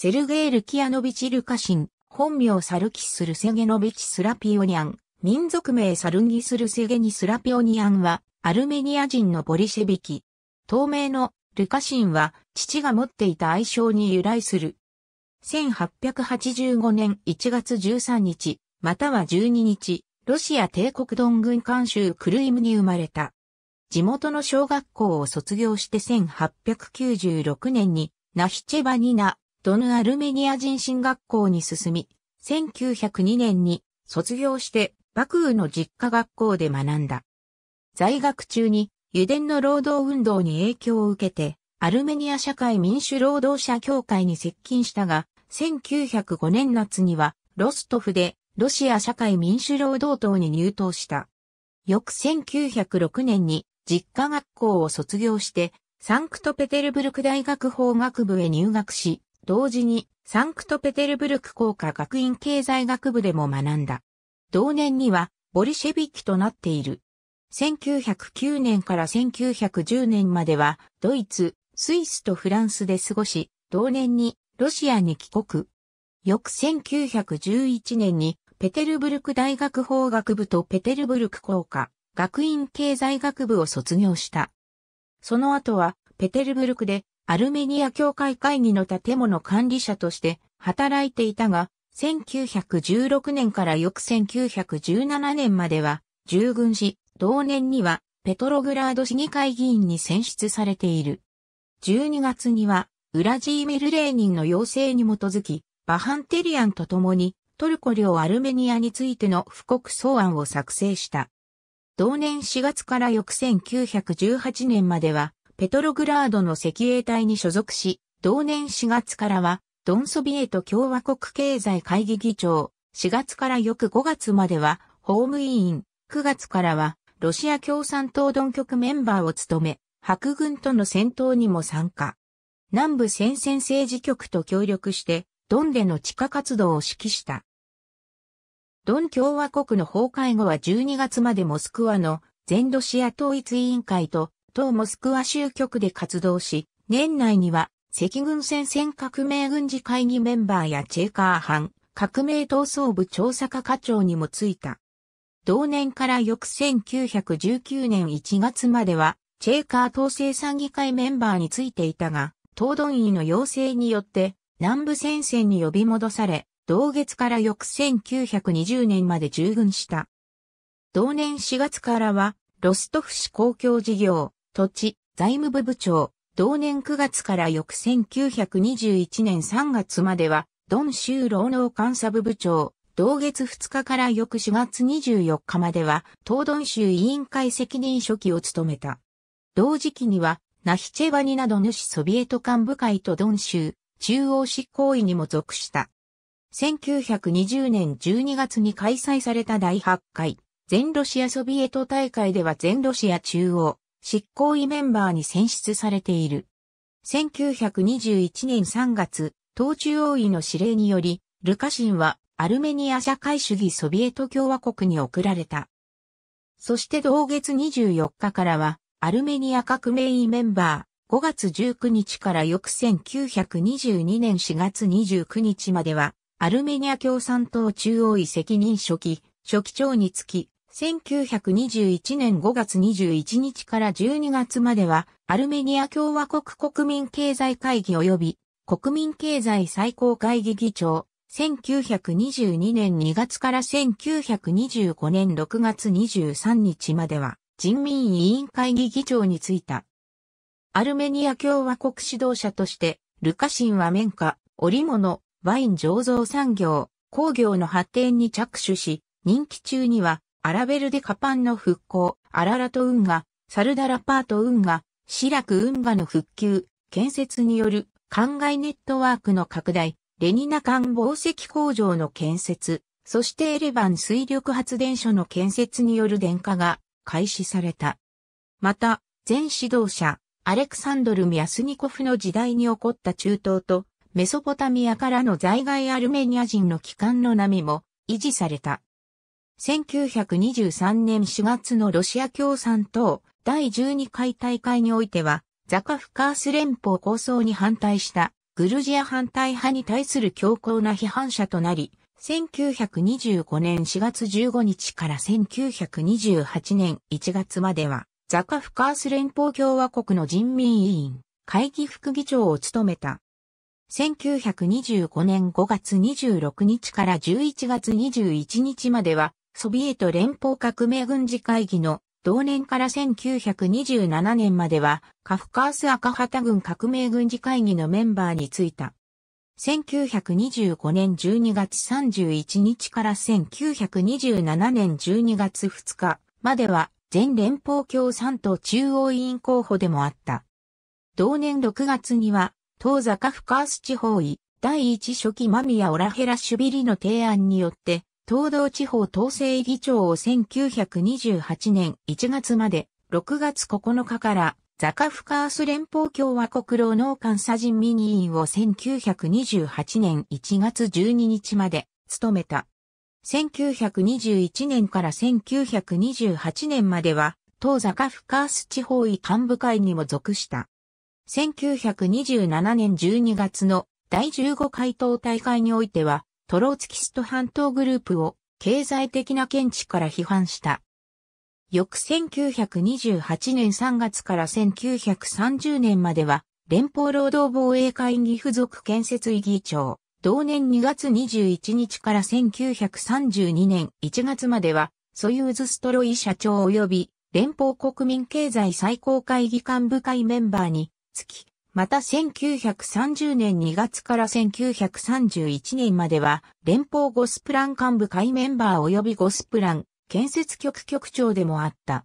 セルゲイ・ルキアノビチ・ルカシン、本名サルキス・ルセゲノビチ・スラピオニャン、民族名サルンギス・ルセゲニ・スラピオニャンは、アルメニア人のボリシェビキ。透明のルカシンは、父が持っていた愛称に由来する。1885年1月13日、または12日、ロシア帝国ドン軍監修クルイムに生まれた。地元の小学校を卒業して1896年に、ナヒチェバニナドヌアルメニア人進学校に進み、1902年に卒業してバクーの実家学校で学んだ。在学中に油田の労働運動に影響を受けて、アルメニア社会民主労働者協会に接近したが、1905年夏にはロストフでロシア社会民主労働党に入党した。翌1906年に実家学校を卒業して、サンクトペテルブルク大学法学部へ入学し、同時にサンクトペテルブルク工科学院経済学部でも学んだ。同年にはボリシェビキとなっている。1909年から1910年まではドイツ、スイスとフランスで過ごし、同年にロシアに帰国。翌1911年にペテルブルク大学法学部とペテルブルク工科学院経済学部を卒業した。その後はペテルブルクでアルメニア協会会議の建物管理者として働いていたが、1916年から翌1917年までは従軍し、同年にはペトログラード市議会議員に選出されている。12月には、ウラジーミル・レーニンの要請に基づき、バハンテリアンと共にトルコ領アルメニアについての布告草案を作成した。同年4月から翌1918年までは、ペトログラードの赤衛隊に所属し、同年4月からは、ドンソビエト共和国経済会議議長、4月から翌5月までは、法務委員、9月からは、ロシア共産党ドン局メンバーを務め、白軍との戦闘にも参加。南部戦線政治局と協力して、ドンでの地下活動を指揮した。ドン共和国の崩壊後は12月までモスクワの全ロシア統一委員会と当モスクワ州局で活動し、年内には赤軍戦線革命軍事会議メンバーやチェーカー班、革命闘争部調査課課長にも就いた。同年から翌1919年1月までは、チェーカー統制参議会メンバーについていたが、東頓医の要請によって南部戦線に呼び戻され、同月から翌1920年まで従軍した。同年4月からは、ロストフ市公共事業、土地、財務部部長、同年9月から翌1921年3月までは、ドン州労農監査部部長、同月2日から翌4月24日までは、東ドン州委員会責任書記を務めた。同時期には、ナヒチェバニなど主ソビエト幹部会とドン州、中央執行委にも属した。1920年12月に開催された第8回、全ロシアソビエト大会では全ロシア中央、執行委メンバーに選出されている。1921年3月、党中央委の指令により、ルカシンはアルメニア社会主義ソビエト共和国に送られた。そして同月24日からは、アルメニア革命委メンバー、5月19日から翌1922年4月29日までは、アルメニア共産党中央委責任書記、書記長につき、1921年5月21日から12月までは、アルメニア共和国国民経済会議及び国民経済最高会議議長、1922年2月から1925年6月23日までは、人民委員会議議長に就いた。アルメニア共和国指導者として、ルカシンは綿花、織物、ワイン醸造産業、工業の発展に着手し、任期中にはアラベルデカパンの復興、アララト運河、サルダラパート運河、シラク運河の復旧、建設による、灌漑ネットワークの拡大、レニナ間紡績工場の建設、そしてエレバン水力発電所の建設による電化が開始された。また、前指導者、アレクサンドル・ミアスニコフの時代に起こった中東と、メソポタミアからの在外アルメニア人の帰還の波も維持された。1923年4月のロシア共産党第12回大会においては、ザカフカース連邦構想に反対したグルジア反対派に対する強硬な批判者となり、1925年4月15日から1928年1月までは、ザカフカース連邦共和国の人民委員、会議副議長を務めた。1925年5月26日から11月21日までは、ソビエト連邦革命軍事会議の同年から1927年までは、カフカース赤旗軍革命軍事会議のメンバーについた。1925年12月31日から1927年12月2日までは全連邦共産党中央委員候補でもあった。同年6月には、当座カフカース地方委第一初期マミヤ・オラヘラシュビリの提案によって、東道地方統制議長を1928年1月まで6月9日からザカフカース連邦共和国労農官査人民委員を1928年1月12日まで務めた。1921年から1928年までは、当ザカフカース地方委幹部会にも属した。1927年12月の第15回党大会においては、トローツキスト半島グループを経済的な見地から批判した。翌1928年3月から1930年までは、連邦労働防衛会議付属建設委議長、同年2月21日から1932年1月までは、ソユーズストロイ社長及び連邦国民経済最高会議幹部会メンバーにつき、また1930年2月から1931年までは、連邦ゴスプラン幹部会メンバー及びゴスプラン建設局局長でもあった。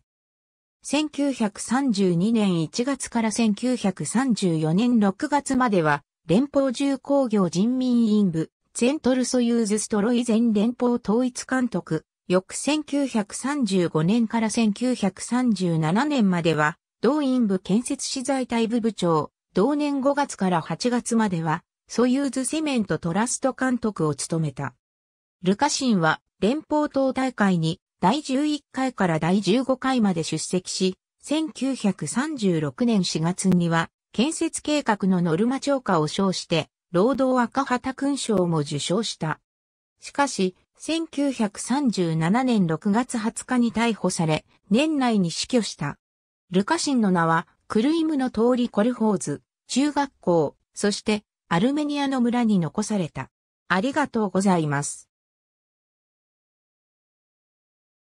1932年1月から1934年6月までは、連邦重工業人民委員部、セントルソユーズストロイ前連邦統一監督、翌1935年から1937年までは、同院部建設資材隊部部長、同年5月から8月までは、ソユーズセメントトラスト監督を務めた。ルカシンは連邦党大会に第11回から第15回まで出席し、1936年4月には建設計画のノルマ超過を称して、労働赤旗勲章も受賞した。しかし、1937年6月20日に逮捕され、年内に死去した。ルカシンの名は、クルイムの通りコルホーズ、中学校、そしてアルメニアの村に残された。ありがとうございます。